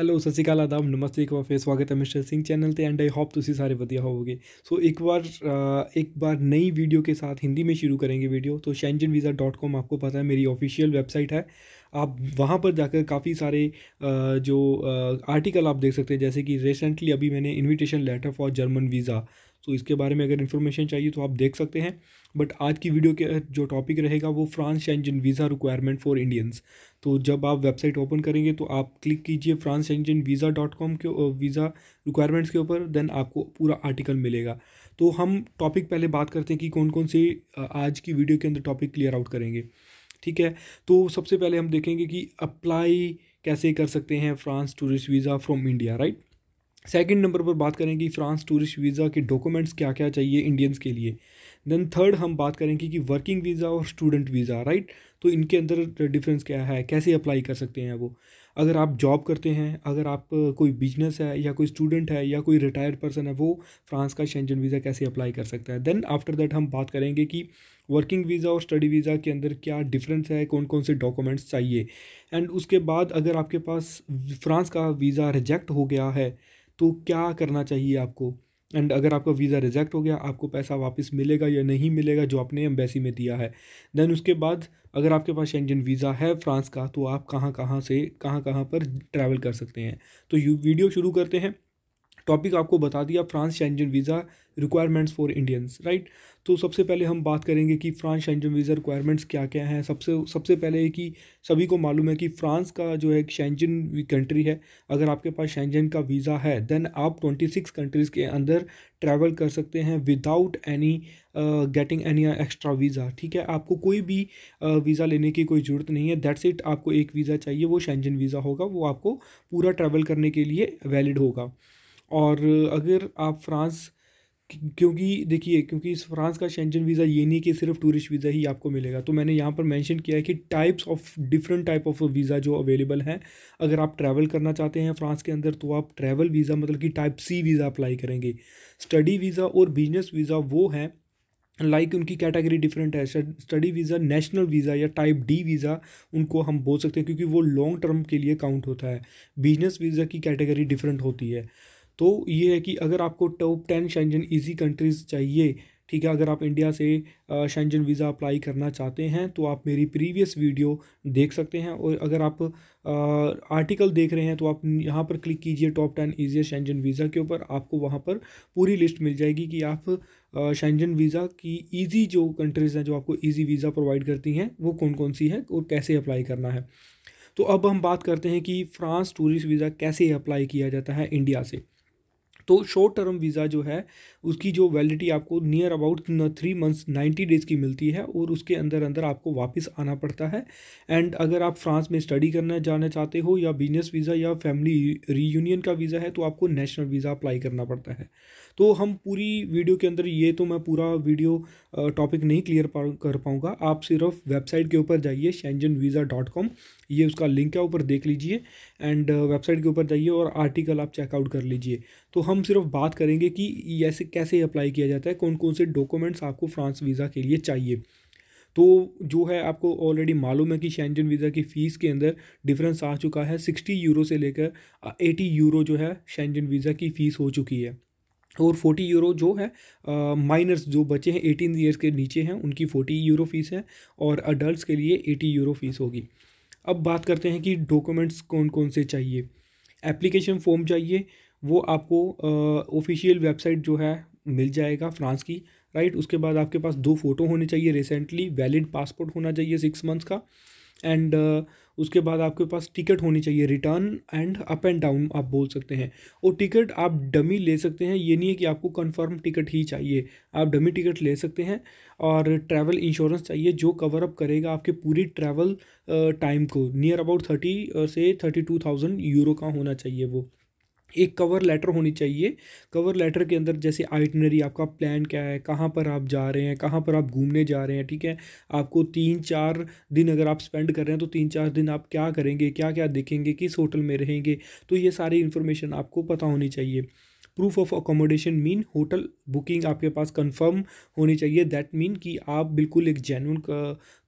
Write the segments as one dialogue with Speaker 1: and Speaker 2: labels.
Speaker 1: सत श्रीकाल ਸ਼੍ਰੀ नमस्ते एक बार फिर स्वागत है मिस्टर सिंह चैनल पर एंड आई होप तुम होप ਤੁਸੀਂ हो गए सो so, एक बार एक बार नई वीडियो के साथ हिंदी में शुरू करेंगे वीडियो तो शैनजन वीज़ा डॉट कॉम आपको पता है मेरी ऑफिशियल वेबसाइट है आप वहाँ पर जाकर काफ़ी सारे जो आर्टिकल आप देख सकते हैं जैसे कि रिसेंटली अभी मैंने invitation letter for German visa तो इसके बारे में अगर इन्फॉर्मेशन चाहिए तो आप देख सकते हैं बट आज की वीडियो के जो टॉपिक रहेगा वो France Schengen visa requirement for Indians तो जब आप वेबसाइट ओपन करेंगे तो आप क्लिक कीजिए France Schengen visa dot com के वीज़ा रिक्वायरमेंट्स के ऊपर देन आपको पूरा आर्टिकल मिलेगा तो हम टॉपिक पहले बात करते हैं कि कौन कौन से आज की वीडियो के अंदर टॉपिक क्लियर आउट करेंगे ठीक है तो सबसे पहले हम देखेंगे कि अप्लाई कैसे कर सकते हैं France tourist visa from India right second number पर बात करेंगे कि फ्रांस टूरिस्ट वीज़ा के डॉक्यूमेंट्स क्या क्या चाहिए इंडियंस के लिए देन थर्ड हम बात करेंगे कि वर्किंग वीज़ा और स्टूडेंट वीज़ा राइट तो इनके अंदर डिफरेंस क्या है कैसे अप्लाई कर सकते हैं वो अगर आप जॉब करते हैं अगर आप कोई बिजनेस है या कोई स्टूडेंट है या कोई रिटायर्ड पर्सन है वो फ्रांस का शेंजन वीज़ा कैसे अप्लाई कर सकता है देन आफ्टर दैट हम बात करेंगे कि वर्किंग वीज़ा और स्टडी वीज़ा के अंदर क्या डिफरेंस है कौन कौन से डॉक्यूमेंट्स चाहिए एंड उसके बाद अगर आपके पास फ्रांस का वीज़ा रिजेक्ट हो गया है तो क्या करना चाहिए आपको एंड अगर आपका वीज़ा रिजेक्ट हो गया आपको पैसा वापस मिलेगा या नहीं मिलेगा जो आपने एम्बेसी में दिया है दैन उसके बाद अगर आपके पास शेंजन वीज़ा है फ्रांस का तो आप कहाँ कहाँ से कहाँ कहाँ पर ट्रैवल कर सकते हैं तो यू वीडियो शुरू करते हैं टॉपिक आपको बता दिया France Schengen visa requirements for Indians right तो सबसे पहले हम बात करेंगे कि फ्रांस शेंजन वीज़ा रिक्वायरमेंट्स क्या क्या हैं सबसे सबसे पहले कि सभी को मालूम है कि फ्रांस का जो है शेंजन कंट्री है अगर आपके पास शेंजन का वीज़ा है देन आप ट्वेंटी सिक्स कंट्रीज़ के अंदर ट्रैवल कर सकते हैं without any getting any extra visa ठीक है आपको कोई भी वीज़ा uh, लेने की कोई ज़रूरत नहीं है दैट्स इट आपको एक वीज़ा चाहिए वो शेंजन वीज़ा होगा वो आपको पूरा ट्रैवल करने के लिए वैलिड होगा और अगर आप फ्रांस क्योंकि देखिए क्योंकि इस फ्रांस का शेंजन वीज़ा ये नहीं कि सिर्फ टूरिस्ट वीज़ा ही आपको मिलेगा तो मैंने यहाँ पर मेंशन किया है कि types of different type of visa जो अवेलेबल हैं अगर आप ट्रैवल करना चाहते हैं फ्रांस के अंदर तो आप ट्रैवल वीज़ा मतलब कि टाइप सी वीज़ा अप्लाई करेंगे स्टडी वीज़ा और बिजनेस वीज़ा वो हैं लाइक like उनकी कैटेगरी डिफरेंट है स्टडी वीज़ा नेशनल वीज़ा या टाइप डी वीज़ा उनको हम बोल सकते हैं क्योंकि वो लॉन्ग टर्म के लिए काउंट होता है बिजनेस वीज़ा की कैटेगरी डिफरेंट होती है तो ये है कि अगर आपको top ten Schengen easy countries चाहिए ठीक है अगर आप इंडिया से शेंजन वीज़ा अप्लाई करना चाहते हैं तो आप मेरी प्रीवियस वीडियो देख सकते हैं और अगर आप आ, आर्टिकल देख रहे हैं तो आप यहाँ पर क्लिक कीजिए top ten easy Schengen visa के ऊपर आपको वहाँ पर पूरी लिस्ट मिल जाएगी कि आप शेंजन वीज़ा की ईजी जो कंट्रीज़ हैं जो आपको ईजी वीज़ा प्रोवाइड करती हैं वो कौन कौन सी हैं और कैसे अप्लाई करना है तो अब हम बात करते हैं कि फ़्रांस टूरिस्ट वीज़ा कैसे अप्लाई किया जाता है इंडिया से तो शॉर्ट टर्म वीज़ा जो है उसकी जो वैलिडिटी आपको near about three months ninety days की मिलती है और उसके अंदर अंदर आपको वापस आना पड़ता है एंड अगर आप फ्रांस में स्टडी करना जाना चाहते हो या बिजनेस वीज़ा या फैमिली रीयूनियन का वीज़ा है तो आपको नेशनल वीज़ा अप्लाई करना पड़ता है तो हम पूरी वीडियो के अंदर ये तो मैं पूरा वीडियो टॉपिक नहीं क्लियर कर पाऊँगा आप सिर्फ वेबसाइट के ऊपर जाइए शेंजन वीज़ा डॉट कॉम ये उसका लिंक है ऊपर देख लीजिए एंड वेबसाइट के ऊपर जाइए और आर्टिकल आप चेकआउट कर लीजिए तो हम सिर्फ बात करेंगे कि ऐसे कैसे अप्लाई किया जाता है कौन कौन से डॉक्यूमेंट्स आपको फ्रांस वीज़ा के लिए चाहिए तो जो है आपको ऑलरेडी मालूम है कि शैनजन वीज़ा की फ़ीस के अंदर डिफरेंस आ चुका है सिक्सटी यूरो से लेकर एटी यूरो जो है शैनजन वीज़ा की फ़ीस हो चुकी है और फोर्टी यूरो जो है माइनर्स जो बच्चे हैं एटीन ईयर्स के नीचे हैं उनकी फोर्टी यूरो फीस है और अडल्ट के लिए एटी यूरो फीस होगी अब बात करते हैं कि डॉक्यूमेंट्स कौन कौन से चाहिए एप्लीकेशन फॉर्म चाहिए वो आपको ऑफिशियल वेबसाइट जो है मिल जाएगा फ्रांस की राइट उसके बाद आपके पास दो फ़ोटो होने चाहिए रिसेंटली वैलिड पासपोर्ट होना चाहिए सिक्स मंथ्स का एंड uh, उसके बाद आपके पास टिकट होनी चाहिए return and up and down आप बोल सकते हैं और टिकट आप डमी ले सकते हैं ये नहीं है कि आपको कंफर्म टिकट ही चाहिए आप डमी टिकट ले सकते हैं और ट्रैवल इंश्योरेंस चाहिए जो कवर अप करेगा आपके पूरी ट्रैवल टाइम को नियर अबाउट थर्टी से थर्टी टू थाउजेंड यूरो का होना चाहिए वो एक कवर लेटर होनी चाहिए कवर लेटर के अंदर जैसे आइटनरी आपका प्लान क्या है कहाँ पर आप जा रहे हैं कहाँ पर आप घूमने जा रहे हैं ठीक है आपको तीन चार दिन अगर आप स्पेंड कर रहे हैं तो तीन चार दिन आप क्या करेंगे क्या क्या देखेंगे किस होटल में रहेंगे तो ये सारी इन्फॉर्मेशन आपको पता होनी चाहिए proof of accommodation mean hotel booking आपके पास कंफर्म होनी चाहिए दैट मीन कि आप बिल्कुल एक जेनुअन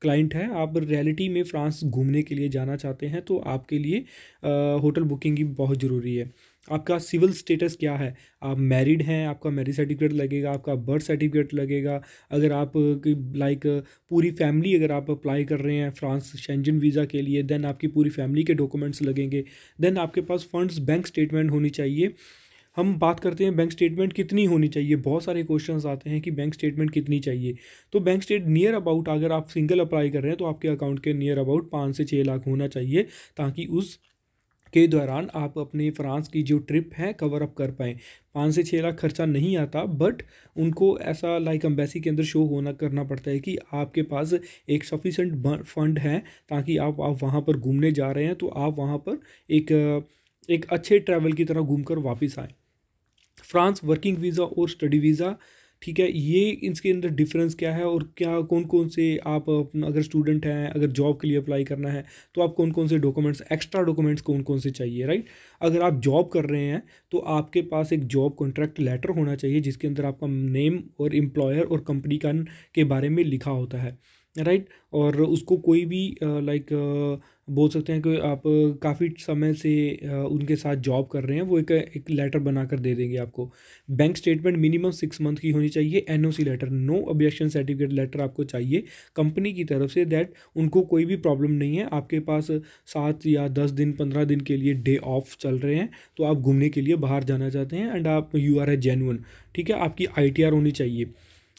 Speaker 1: क्लाइंट हैं आप रियलिटी में फ्रांस घूमने के लिए जाना चाहते हैं तो आपके लिए होटल बुकिंग ही बहुत ज़रूरी है आपका सिविल स्टेटस क्या है आप मैरिड हैं आपका मैरिज सर्टिफिकेट लगेगा आपका बर्थ सर्टिफिकेट लगेगा अगर आप लाइक पूरी फैमिली अगर आप अप्लाई कर रहे हैं फ्रांस शेंजन वीज़ा के लिए देन आपकी पूरी फैमिली के डॉक्यूमेंट्स लगेंगे देन आपके पास फंड्स बैंक स्टेटमेंट होनी चाहिए हम बात करते हैं बैंक स्टेटमेंट कितनी होनी चाहिए बहुत सारे क्वेश्चन आते हैं कि बैंक स्टेटमेंट कितनी चाहिए तो बैंक स्टेट नियर अबाउट अगर आप सिंगल अप्लाई कर रहे हैं तो आपके अकाउंट के नियर अबाउट पाँच से छः लाख होना चाहिए ताकि उस के दौरान आप अपने फ्रांस की जो ट्रिप है कवर अप कर पाएँ पाँच से छः लाख खर्चा नहीं आता बट उनको ऐसा लाइक एम्बेसी के अंदर शो होना करना पड़ता है कि आपके पास एक सफिशेंट फंड है ताकि आप आप वहाँ पर घूमने जा रहे हैं तो आप वहाँ पर एक एक अच्छे ट्रैवल की तरह घूम कर वापस आएँ फ्रांस वर्किंग वीज़ा और स्टडी वीज़ा ठीक है ये इसके अंदर डिफरेंस क्या है और क्या कौन कौन से आप अगर स्टूडेंट हैं अगर जॉब के लिए अप्लाई करना है तो आप कौन कौन से डॉक्यूमेंट्स एक्स्ट्रा डॉक्यूमेंट्स कौन कौन से चाहिए राइट अगर आप जॉब कर रहे हैं तो आपके पास एक जॉब कॉन्ट्रैक्ट लेटर होना चाहिए जिसके अंदर आपका नेम और एम्प्लॉयर और कंपनी का के बारे में लिखा होता है राइट और उसको कोई भी लाइक बोल सकते हैं कि आप काफ़ी समय से उनके साथ जॉब कर रहे हैं वो एक एक लेटर बनाकर दे देंगे आपको bank statement minimum six month की होनी चाहिए NOC letter no objection certificate letter आपको चाहिए कंपनी की तरफ से दैट उनको कोई भी प्रॉब्लम नहीं है आपके पास सात या दस दिन पंद्रह दिन के लिए डे ऑफ चल रहे हैं तो आप घूमने के लिए बाहर जाना चाहते हैं एंड आप यू आर ए जेनुअन ठीक है आपकी आई होनी चाहिए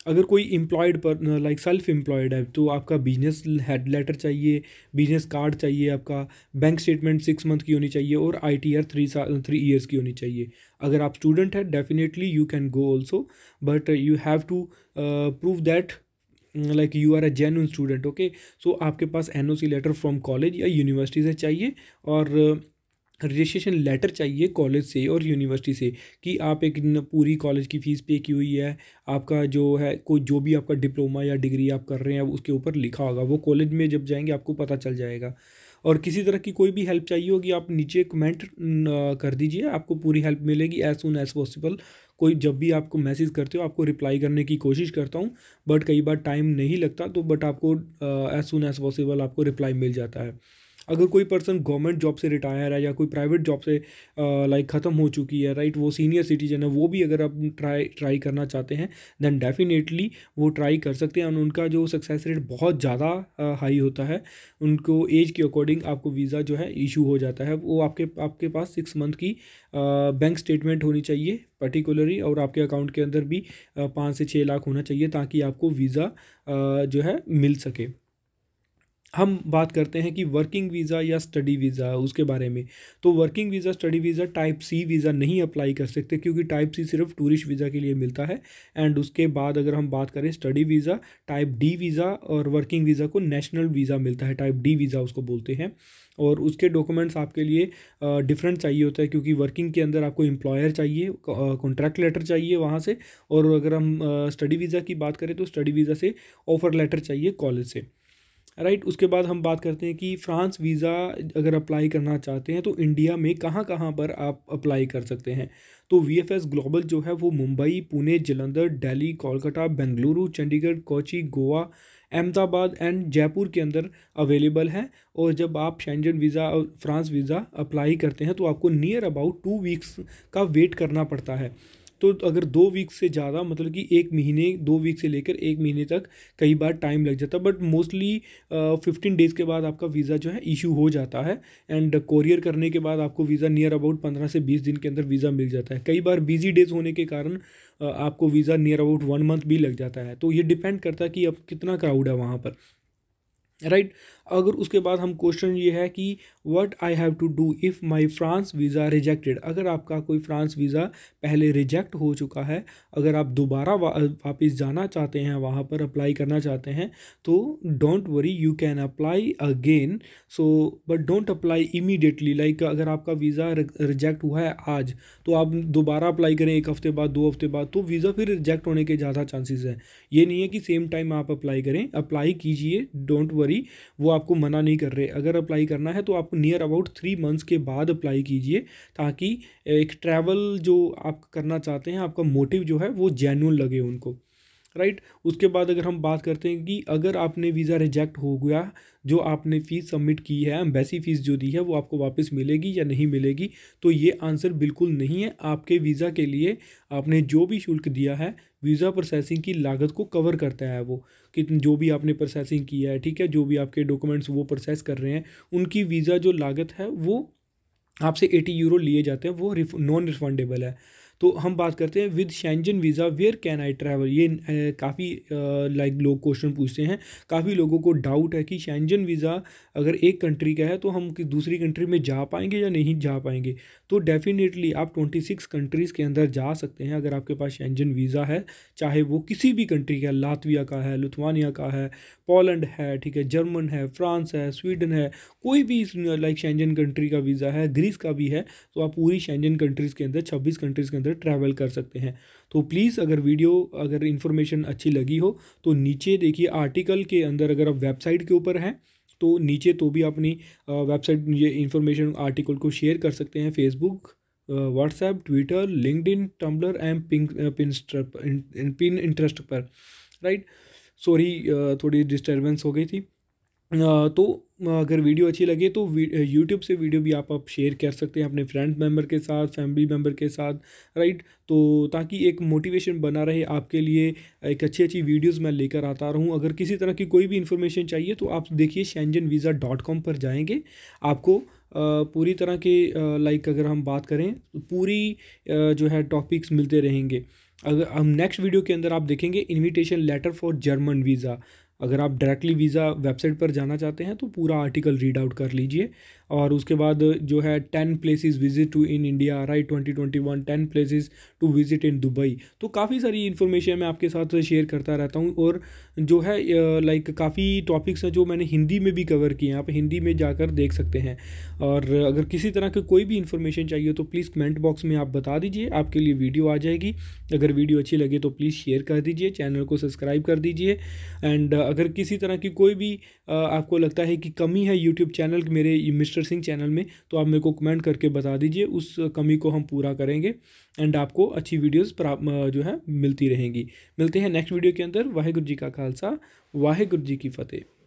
Speaker 1: अगर कोई एम्प्लॉयड पर लाइक सेल्फ एम्प्लॉयड है तो आपका बिजनेस हेड लेटर चाहिए बिजनेस कार्ड चाहिए आपका बैंक स्टेटमेंट सिक्स मंथ की होनी चाहिए और I T R three three years की होनी चाहिए अगर आप स्टूडेंट है definitely you can go also but you have to prove that like you are a genuine student okay so आपके पास N O C letter from college या university से चाहिए और रजिस्ट्रेशन लेटर चाहिए कॉलेज से और यूनिवर्सिटी से कि आप एक पूरी कॉलेज की फ़ीस पे की हुई है आपका जो है कोई जो भी आपका डिप्लोमा या डिग्री आप कर रहे हैं उसके ऊपर लिखा होगा वो कॉलेज में जब जाएंगे आपको पता चल जाएगा और किसी तरह की कोई भी हेल्प चाहिए होगी आप नीचे कमेंट कर दीजिए आपको पूरी हेल्प मिलेगी एज सुन एज़ पॉसिबल कोई जब भी आपको मैसेज करते हो आपको रिप्लाई करने की कोशिश करता हूँ बट कई बार टाइम नहीं लगता तो बट आपको एज सुन एज़ पॉसिबल आपको रिप्लाई मिल जाता है अगर कोई पर्सन गवर्नमेंट जॉब से रिटायर है या कोई प्राइवेट जॉब से लाइक ख़त्म हो चुकी है राइट वो सीनियर सिटीजन है वो भी अगर आप ट्राई ट्राई करना चाहते हैं दैन डेफिनेटली वो ट्राई कर सकते हैं और उनका जो सक्सेस रेट बहुत ज़्यादा हाई होता है उनको एज के अकॉर्डिंग आपको वीज़ा जो है इशू हो जाता है वो आपके आपके पास सिक्स मंथ की बैंक स्टेटमेंट होनी चाहिए पर्टिकुलरली और आपके अकाउंट के अंदर भी पाँच से छः लाख होना चाहिए ताकि आपको वीज़ा जो है मिल सके हम बात करते हैं कि वर्किंग वीज़ा या स्टडी वीज़ा उसके बारे में तो working visa study visa type C visa नहीं अप्लाई कर सकते क्योंकि टाइप सी सिर्फ टूरिस्ट वीज़ा के लिए मिलता है एंड उसके बाद अगर हम बात करें study visa type D visa और वर्किंग वीज़ा को नेशनल वीज़ा मिलता है टाइप डी वीज़ा उसको बोलते हैं और उसके डॉक्यूमेंट्स आपके लिए डिफरेंट चाहिए होता है क्योंकि वर्किंग के अंदर आपको एम्प्लॉयर चाहिए कॉन्ट्रैक्ट लेटर चाहिए वहाँ से और अगर हम स्टडी वीज़ा की बात करें तो स्टडी वीज़ा से ऑफ़र लेटर चाहिए कॉलेज से राइट उसके बाद हम बात करते हैं कि फ्रांस वीज़ा अगर अप्लाई करना चाहते हैं तो इंडिया में कहाँ कहाँ पर आप अप्लाई कर सकते हैं तो वी एफ एस ग्लोबल जो है वो मुंबई पुणे जलंधर डेली कोलकाता बेंगलुरु चंडीगढ़ कोची गोवा अहमदाबाद एंड जयपुर के अंदर अवेलेबल है और जब आप शेंजन वीज़ा और फ्रांस वीज़ा अप्लाई करते हैं तो आपको नियर अबाउट टू वीक्स का वेट करना पड़ता है तो अगर दो वीक से ज़्यादा मतलब कि एक महीने दो वीक से लेकर एक महीने तक कई बार टाइम लग जाता है बट मोस्टली फिफ्टीन डेज़ के बाद आपका वीज़ा जो है इशू हो जाता है एंड कोरियर करने के बाद आपको वीज़ा नियर अबाउट पंद्रह से बीस दिन के अंदर वीज़ा मिल जाता है कई बार बिजी डेज होने के कारण आपको visa near about one month भी लग जाता है तो ये डिपेंड करता है कि अब कितना क्राउड है वहाँ पर राइट right? अगर उसके बाद हम क्वेश्चन ये है कि what I have to do if my France visa rejected अगर आपका कोई फ्रांस वीज़ा पहले रिजेक्ट हो चुका है अगर आप दोबारा वा, वापस जाना चाहते हैं वहाँ पर अप्लाई करना चाहते हैं तो don't worry you can apply again so but don't apply immediately like अगर आपका वीज़ा रिजेक्ट हुआ है आज तो आप दोबारा अप्लाई करें एक हफ़्ते बाद दो हफ्ते बाद तो वीज़ा फिर रिजेक्ट होने के ज़्यादा चांसेज़ हैं ये नहीं है कि सेम टाइम आप अप्लाई करें अप्लाई कीजिए डोंट वरी वो आप आपको मना नहीं कर रहे अगर अप्लाई करना है तो आप नियर अबाउट थ्री मंथ्स के बाद अप्लाई कीजिए ताकि एक ट्रैवल जो आप करना चाहते हैं आपका मोटिव जो है वो जेन्यून लगे उनको राइट उसके बाद अगर हम बात करते हैं कि अगर आपने वीज़ा रिजेक्ट हो गया जो आपने फ़ीस सबमिट की है एम्बेसी फ़ीस जो दी है वो आपको वापस मिलेगी या नहीं मिलेगी तो ये आंसर बिल्कुल नहीं है आपके वीज़ा के लिए आपने जो भी शुल्क दिया है वीज़ा प्रोसेसिंग की लागत को कवर करता है वो कि जो भी आपने प्रोसेसिंग किया है ठीक है जो भी आपके डॉक्यूमेंट्स वो प्रोसेस कर रहे हैं उनकी वीज़ा जो लागत है वो आपसे एटी यूरो लिए जाते हैं वो रिफ नॉन रिफंडेबल है तो हम बात करते हैं with Schengen visa where can I travel ये काफ़ी लाइक लोग क्वेश्चन पूछते हैं काफ़ी लोगों को डाउट है कि शेंजन वीज़ा अगर एक कंट्री का है तो हम दूसरी कंट्री में जा पाएंगे या नहीं जा पाएंगे तो डेफिनेटली आप ट्वेंटी सिक्स कंट्रीज़ के अंदर जा सकते हैं अगर आपके पास शेंजन वीज़ा है चाहे वो किसी भी कंट्री का लातविया का है लुथवानिया का है पोलैंड है ठीक है जर्मन है फ्रांस है स्वीडन है कोई भी लाइक शेंजन कंट्री का वीज़ा है ग्रीस का भी है तो आप पूरी शेंजन कंट्रीज़ के अंदर छब्बीस कंट्रीज़ के अंदर अंदर ट्रैवल कर सकते हैं तो प्लीज़ अगर वीडियो अगर इन्फॉर्मेशन अच्छी लगी हो तो नीचे देखिए आर्टिकल के अंदर अगर आप वेबसाइट के ऊपर हैं तो नीचे तो भी अपनी वेबसाइट ये इन्फॉर्मेशन आर्टिकल को शेयर कर सकते हैं Facebook WhatsApp Twitter LinkedIn Tumblr and ping pin Pinterest पर राइट सॉरी थोड़ी डिस्टर्बेंस हो गई थी तो अगर वीडियो अच्छी लगे तो यूट्यूब से वीडियो भी आप आप शेयर कर सकते हैं अपने फ्रेंड मेंबर के साथ फैमिली मेंबर के साथ राइट तो ताकि एक मोटिवेशन बना रहे आपके लिए एक अच्छी अच्छी वीडियोस मैं लेकर आता रहूं अगर किसी तरह की कोई भी इन्फॉर्मेशन चाहिए तो आप देखिए शैनजन वीज़ा डॉट कॉम पर जाएंगे आपको पूरी तरह के लाइक अगर हम बात करें तो पूरी जो है टॉपिक्स मिलते रहेंगे अगर हम नेक्स्ट वीडियो के अंदर आप देखेंगे invitation letter for German visa अगर आप डायरेक्टली वीज़ा वेबसाइट पर जाना चाहते हैं तो पूरा आर्टिकल रीड आउट कर लीजिए और उसके बाद जो है ten places visit to in India right twenty twenty one ten places to visit in Dubai तो काफ़ी सारी इन्फॉर्मेशन मैं आपके साथ शेयर करता रहता हूँ और जो है लाइक काफ़ी टॉपिक्स हैं जो मैंने हिंदी में भी कवर किए हैं आप हिंदी में जाकर देख सकते हैं और अगर किसी तरह की कोई भी इन्फॉर्मेशन चाहिए तो प्लीज़ कमेंट बॉक्स में आप बता दीजिए आपके लिए वीडियो आ जाएगी अगर वीडियो अच्छी लगे तो प्लीज़ शेयर कर दीजिए चैनल को सब्सक्राइब कर दीजिए एंड अगर किसी तरह की कोई भी आपको लगता है कि कमी है यूट्यूब चैनल मेरे मिस्टर सिंह चैनल में तो आप मेरे को कमेंट करके बता दीजिए उस कमी को हम पूरा करेंगे एंड आपको अच्छी वीडियोज़ जो है मिलती रहेंगी मिलते हैं नेक्स्ट वीडियो के अंदर वाहेगुरु जी का खाल खालसा वाहेगुरु जी की फतेह